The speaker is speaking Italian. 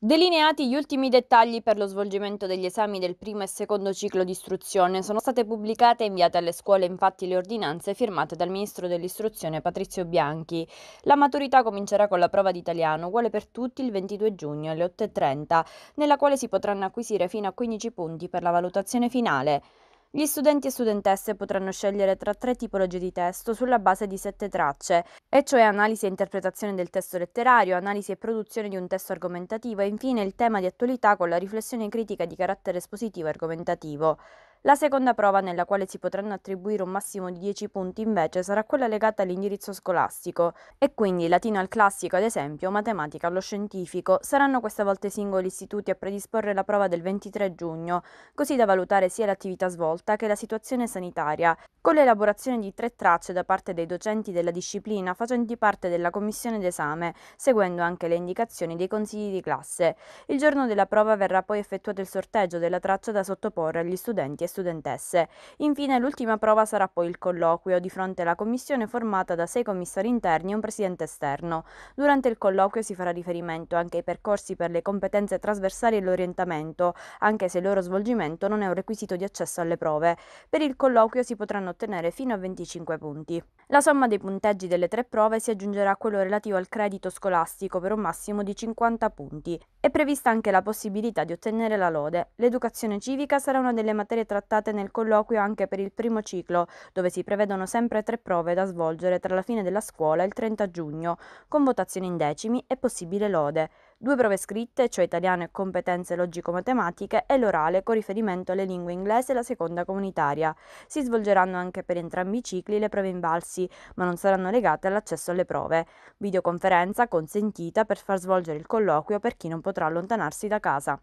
Delineati gli ultimi dettagli per lo svolgimento degli esami del primo e secondo ciclo di istruzione, sono state pubblicate e inviate alle scuole infatti le ordinanze firmate dal Ministro dell'Istruzione Patrizio Bianchi. La maturità comincerà con la prova d'italiano, uguale per tutti, il 22 giugno alle 8.30, nella quale si potranno acquisire fino a 15 punti per la valutazione finale. Gli studenti e studentesse potranno scegliere tra tre tipologie di testo sulla base di sette tracce, e cioè analisi e interpretazione del testo letterario, analisi e produzione di un testo argomentativo e infine il tema di attualità con la riflessione critica di carattere espositivo e argomentativo. La seconda prova nella quale si potranno attribuire un massimo di 10 punti invece sarà quella legata all'indirizzo scolastico e quindi latino al classico ad esempio, matematica allo scientifico. Saranno questa volta i singoli istituti a predisporre la prova del 23 giugno, così da valutare sia l'attività svolta che la situazione sanitaria, con l'elaborazione di tre tracce da parte dei docenti della disciplina facenti parte della commissione d'esame, seguendo anche le indicazioni dei consigli di classe. Il giorno della prova verrà poi effettuato il sorteggio della traccia da sottoporre agli studenti e studenti studentesse. Infine l'ultima prova sarà poi il colloquio di fronte alla commissione formata da sei commissari interni e un presidente esterno. Durante il colloquio si farà riferimento anche ai percorsi per le competenze trasversali e l'orientamento, anche se il loro svolgimento non è un requisito di accesso alle prove. Per il colloquio si potranno ottenere fino a 25 punti. La somma dei punteggi delle tre prove si aggiungerà a quello relativo al credito scolastico per un massimo di 50 punti. È prevista anche la possibilità di ottenere la lode. L'educazione civica sarà una delle materie trasversali trattate nel colloquio anche per il primo ciclo, dove si prevedono sempre tre prove da svolgere tra la fine della scuola e il 30 giugno, con votazione in decimi e possibile lode. Due prove scritte, cioè italiano e competenze logico-matematiche, e l'orale con riferimento alle lingue inglese e la seconda comunitaria. Si svolgeranno anche per entrambi i cicli le prove in invalsi, ma non saranno legate all'accesso alle prove. Videoconferenza consentita per far svolgere il colloquio per chi non potrà allontanarsi da casa.